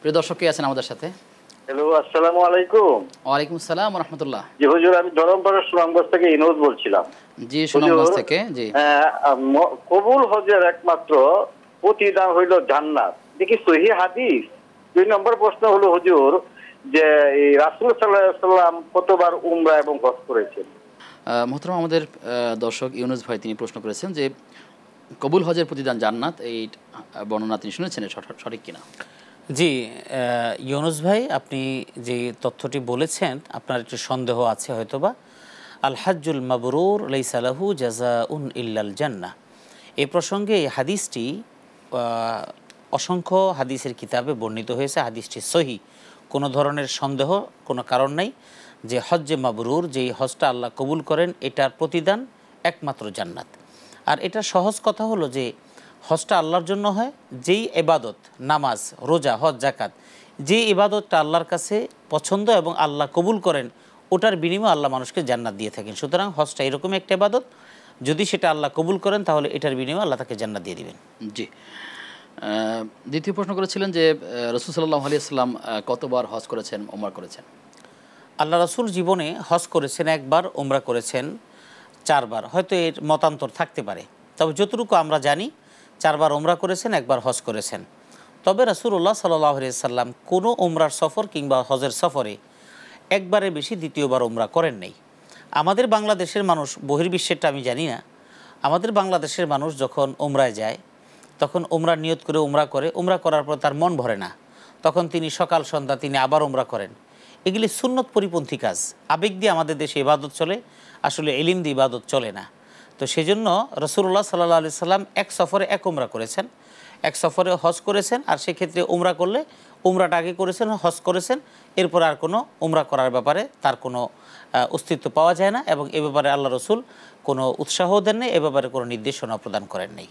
প্রিয় দর্শক আছেন আমাদের সাথে হ্যালো আলাইকুম ওয়ালাইকুম আসসালাম জি হুজুর আমি ধরমপাড়া সুনামগঞ্জ থেকে ইনোদ বলছিলাম জি সুনামগঞ্জ থেকে জি কবুল হজের একমাত্র প্রতিদান হইল জান্নাত দেখি সহি হাদিস দুই নম্বর প্রশ্ন হলো হুজুর যে এই রাসুল সাল্লাম কতবার উমরা এবং হজ করেছেন আমাদের দর্শক ইউনুস ভাই তিনি প্রশ্ন করেছেন যে কবুল হজের প্রতিদান জান্নাত এই বর্ণনা তিনি শুনেছেন সঠিক কিনা জি ইউনুস ভাই আপনি যে তথ্যটি বলেছেন আপনার একটি সন্দেহ আছে হয়তোবা আলহাজুল মাবরুর লাইসালাহু জাজা উন ইল্লাল জান্না এ প্রসঙ্গে এই হাদিসটি অসংখ্য হাদিসের কিতাবে বর্ণিত হয়েছে হাদিসটি সহি কোনো ধরনের সন্দেহ কোনো কারণ নাই যে হজ্জে মাবরুর যেই হজটা আল্লাহ কবুল করেন এটার প্রতিদান একমাত্র জান্নাত আর এটা সহজ কথা হলো যে হজটা আল্লাহর জন্য হয় যেই এবাদত নামাজ রোজা হজ জাকাত যে ইবাদতটা আল্লাহর কাছে পছন্দ এবং আল্লাহ কবুল করেন ওটার বিনিময়ে আল্লাহ মানুষকে জান্নাত দিয়ে থাকেন সুতরাং হজটা এরকম একটা ইবাদত যদি সেটা আল্লাহ কবুল করেন তাহলে এটার বিনিময়ে আল্লাহ তাকে জান্নাত দিয়ে দিবেন জি দ্বিতীয় প্রশ্ন করেছিলেন যে রসুল সাল্লাহ আলি আসসালাম কতবার হজ করেছেন ওমরা করেছেন আল্লাহ রসুল জীবনে হজ করেছেন একবার ওমরা করেছেন চারবার হয়তো এর মতান্তর থাকতে পারে তবে যতটুকু আমরা জানি চারবার ওমরা করেছেন একবার হজ করেছেন তবে রাসুল্লাহ সাল্লাহ সাল্লাম কোনো ওমরার সফর কিংবা হজের সফরে একবারে বেশি দ্বিতীয়বার ওমরা করেন নাই আমাদের বাংলাদেশের মানুষ বহির্বিশ্বেরটা আমি জানি না আমাদের বাংলাদেশের মানুষ যখন ওমরায় যায় তখন ওমরা নিয়ত করে ওমরা করে ওমরা করার পর তার মন ভরে না তখন তিনি সকাল সন্ধ্যা তিনি আবার ওমরা করেন এগুলি সুন্নত পরিপন্থী কাজ আবেগ দিয়ে আমাদের দেশে ইবাদত চলে আসলে এলিম দিয়ে ইবাদত চলে না তো সেজন্য রসুল্লাহ সাল্লাহ আলি সাল্লাম এক সফরে এক উমরা করেছেন এক সফরে হজ করেছেন আর সেক্ষেত্রে উমরা করলে উমরাটা আগে করেছেন হজ করেছেন এরপর আর কোনো উমরা করার ব্যাপারে তার কোনো অস্তিত্ব পাওয়া যায় না এবং এ ব্যাপারে আল্লাহ রসুল কোনো উৎসাহ দেন নেই এ ব্যাপারে কোনো নির্দেশনা প্রদান করেন নেই